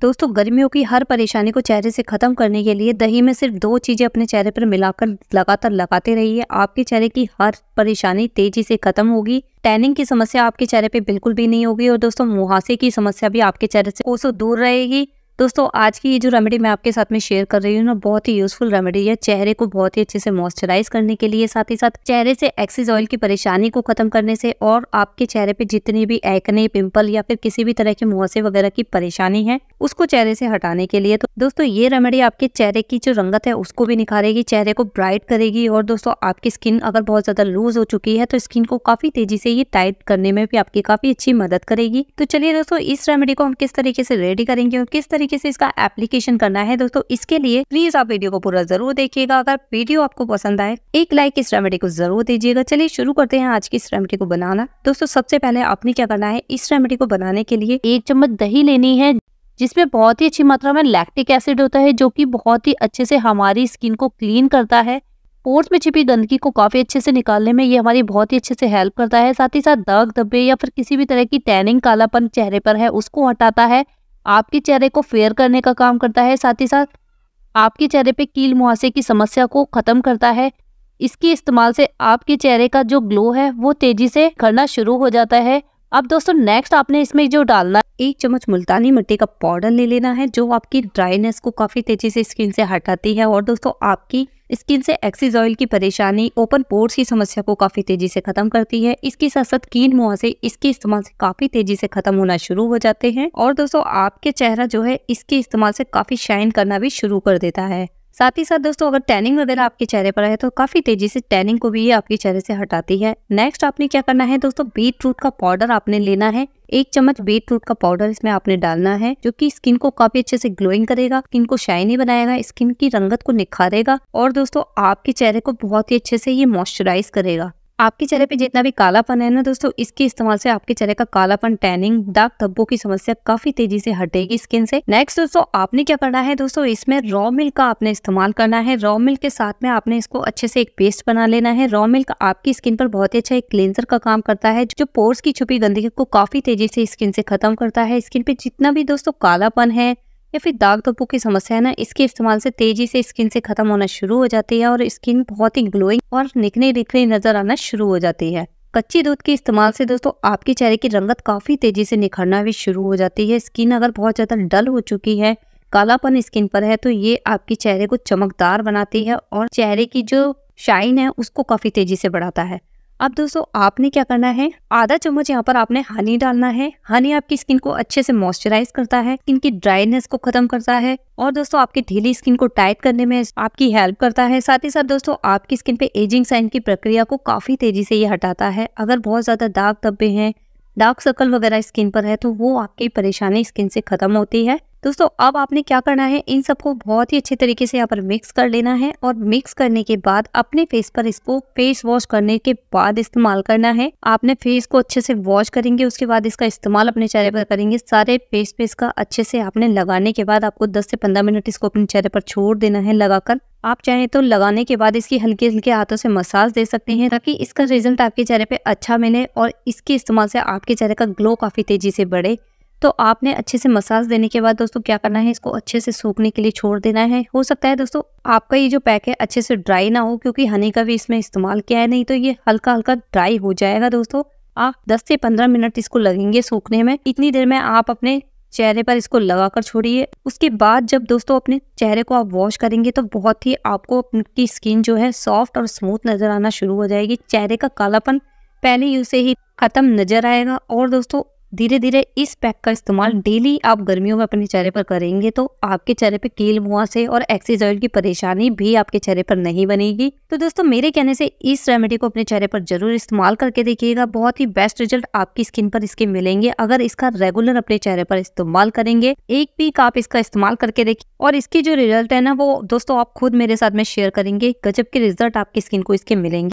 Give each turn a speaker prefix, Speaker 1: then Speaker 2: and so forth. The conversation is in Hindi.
Speaker 1: दोस्तों गर्मियों की हर परेशानी को चेहरे से ख़त्म करने के लिए दही में सिर्फ दो चीज़ें अपने चेहरे पर मिलाकर लगातार लगाते रहिए आपके चेहरे की हर परेशानी तेज़ी से ख़त्म होगी टैनिंग की समस्या आपके चेहरे पे बिल्कुल भी नहीं होगी और दोस्तों मुहासे की समस्या भी आपके चेहरे से कोसों दूर रहेगी दोस्तों आज की ये जो रेमेडी मैं आपके साथ में शेयर कर रही हूँ ना बहुत ही यूजफुल रेमेडी है चेहरे को बहुत ही अच्छे से मॉइस्चराइज करने के लिए साथ ही साथ चेहरे से एक्सिस ऑयल की परेशानी को खत्म करने से और आपके चेहरे पे जितनी भी एक्ने पिंपल या फिर किसी भी तरह के मुहासे वगैरह की परेशानी है उसको चेहरे से हटाने के लिए तो दोस्तों ये रेमेडी आपके चेहरे की जो रंगत है उसको भी निखारेगी चेहरे को ब्राइट करेगी और दोस्तों आपकी स्किन अगर बहुत ज्यादा लूज हो चुकी है तो स्किन को काफी तेजी से ये टाइट करने में भी आपकी काफी अच्छी मदद करेगी तो चलिए दोस्तों इस रेमेडी को हम किस तरीके से रेडी करेंगे और किस तरीके तरीके से इसका एप्लीकेशन करना है दोस्तों इसके लिए प्लीज आप वीडियो को पूरा जरूर देखिएगा अगर वीडियो आपको पसंद आए एक लाइक इस रेमेडी को जरूर दीजिएगा चलिए शुरू करते हैं आज की इस रेमेडी को बनाना दोस्तों सबसे पहले आपने क्या करना है इस रेमेडी को बनाने के लिए एक चम्मच दही लेनी है जिसमें बहुत ही अच्छी मात्रा में लैक्टिक एसिड होता है जो कि बहुत ही अच्छे से हमारी स्किन को क्लीन करता है पोर्स में छिपी गंदगी को काफ़ी अच्छे से निकालने में ये हमारी बहुत ही अच्छे से हेल्प करता है साथ ही साथ दाग धब्बे या फिर किसी भी तरह की टैनिंग कालापन चेहरे पर है उसको हटाता है आपके चेहरे को फेयर करने का काम करता है साथ ही साथ आपके चेहरे पे कील मुहासे की समस्या को ख़त्म करता है इसके इस्तेमाल से आपके चेहरे का जो ग्लो है वो तेज़ी से करना शुरू हो जाता है अब दोस्तों नेक्स्ट आपने इसमें जो डालना एक चम्मच मुल्तानी मिट्टी का पाउडर ले लेना है जो आपकी ड्राइनेस को काफ़ी तेज़ी से स्किन से हटाती है और दोस्तों आपकी स्किन से एक्सिस ऑयल की परेशानी ओपन पोर्स की समस्या को काफ़ी तेज़ी से ख़त्म करती है इसके साथ साथ कीन मुहासे इसके इस्तेमाल से काफ़ी तेज़ी से ख़त्म होना शुरू हो जाते हैं और दोस्तों आपके चेहरा जो है इसके इस्तेमाल से काफ़ी शाइन करना भी शुरू कर देता है साथ ही साथ दोस्तों अगर टैनिंग वगैरह आपके चेहरे पर है तो काफ़ी तेजी से टैनिंग को भी ये आपके चेहरे से हटाती है नेक्स्ट आपने क्या करना है दोस्तों बीट रूट का पाउडर आपने लेना है एक चम्मच बीट रूट का पाउडर इसमें आपने डालना है जो कि स्किन को काफी अच्छे से ग्लोइंग करेगा स्किन को शाइनी बनाएगा स्किन की रंगत को निखारेगा और दोस्तों आपके चेहरे को बहुत ही अच्छे से ये मॉइस्चराइज करेगा आपके चेहरे पे जितना भी कालापन है ना दोस्तों इसके इस्तेमाल से आपके चेहरे का कालापन टैनिंग डार्क धब्बों की समस्या काफी तेजी से हटेगी स्किन से नेक्स्ट दोस्तों आपने क्या करना है दोस्तों इसमें रॉ मिल्क का आपने इस्तेमाल करना है रॉ मिल्क के साथ में आपने इसको अच्छे से एक पेस्ट बना लेना है रॉ मिल्क आपकी स्किन पर बहुत ही अच्छा एक क्लेंजर का काम करता है जो पोर्स की छुपी गंदगी को काफी तेजी से स्किन से खत्म करता है स्किन पे जितना भी दोस्तों कालापन है या फिर दाग धब्बों की समस्या है ना इसके इस्तेमाल से तेजी से स्किन से खत्म होना शुरू हो जाती है और स्किन बहुत ही ग्लोइंग और निकने निकने नजर आना शुरू हो जाती है कच्ची दूध के इस्तेमाल से दोस्तों आपके चेहरे की रंगत काफ़ी तेज़ी से निखरना भी शुरू हो जाती है स्किन अगर बहुत ज़्यादा डल हो चुकी है कालापन स्किन पर है तो ये आपके चेहरे को चमकदार बनाती है और चेहरे की जो शाइन है उसको काफ़ी तेज़ी से बढ़ाता है अब दोस्तों आपने क्या करना है आधा चम्मच यहाँ पर आपने हनी डालना है हनी आपकी स्किन को अच्छे से मॉइस्चराइज करता है स्किन की ड्राइनेस को खत्म करता है और दोस्तों आपकी ढीली स्किन को टाइट करने में आपकी हेल्प करता है साथ ही साथ दोस्तों आपकी स्किन पे एजिंग साइन की प्रक्रिया को काफी तेजी से ये हटाता है अगर बहुत ज्यादा दाग धब्बे हैं डार्क सर्कल वगैरह स्किन पर है तो वो आपकी परेशानी स्किन से खत्म होती है दोस्तों अब आपने क्या करना है इन सबको बहुत ही अच्छे तरीके से यहाँ पर मिक्स कर लेना है और मिक्स करने के बाद अपने फेस पर इसको फेस वॉश करने के बाद इस्तेमाल करना है आपने फेस को अच्छे से वॉश करेंगे उसके बाद इसका इस्तेमाल अपने चेहरे पर करेंगे सारे फेस पे इसका अच्छे से आपने लगाने के बाद आपको दस से पंद्रह मिनट इसको अपने चेहरे पर छोड़ देना है लगाकर आप चाहें तो लगाने के बाद इसकी हल्के हल्के हाथों से मसाज दे सकते हैं ताकि इसका रिजल्ट आपके चेहरे पे अच्छा मिले और इसके इस्तेमाल से आपके चेहरे का ग्लो काफ़ी तेज़ी से बढ़े तो आपने अच्छे से मसाज देने के बाद दोस्तों क्या करना है इसको अच्छे से सूखने के लिए छोड़ देना है हो सकता है दोस्तों आपका ये जो पैक है अच्छे से ड्राई ना हो क्योंकि हनी का भी इसमें इस्तेमाल किया है नहीं तो ये हल्का हल्का ड्राई हो जाएगा दोस्तों आप 10 से 15 मिनट इसको लगेंगे सूखने में इतनी देर में आप अपने चेहरे पर इसको लगा कर छोड़िए उसके बाद जब दोस्तों अपने चेहरे को आप वॉश करेंगे तो बहुत ही आपको अपनी स्किन जो है सॉफ्ट और स्मूथ नज़र आना शुरू हो जाएगी चेहरे का कालापन पहले यूज से ही ख़त्म नज़र आएगा और दोस्तों धीरे धीरे इस पैक का इस्तेमाल हम्म। डेली आप गर्मियों में अपने चेहरे पर करेंगे तो आपके चेहरे पर कील मुआ से और एक्सिस ऑयल की परेशानी भी आपके चेहरे पर नहीं बनेगी तो दोस्तों मेरे कहने से इस रेमेडी को अपने चेहरे पर जरूर इस्तेमाल करके देखिएगा बहुत ही बेस्ट रिजल्ट आपकी स्किन पर इसके मिलेंगे अगर इसका रेगुलर अपने चेहरे पर इस्तेमाल करेंगे एक पीक आप इसका इस्तेमाल करके देखिए और इसकी जो रिजल्ट है ना वो दोस्तों आप खुद मेरे साथ में शेयर करेंगे गजब के रिजल्ट आपकी स्किन को इसके मिलेंगे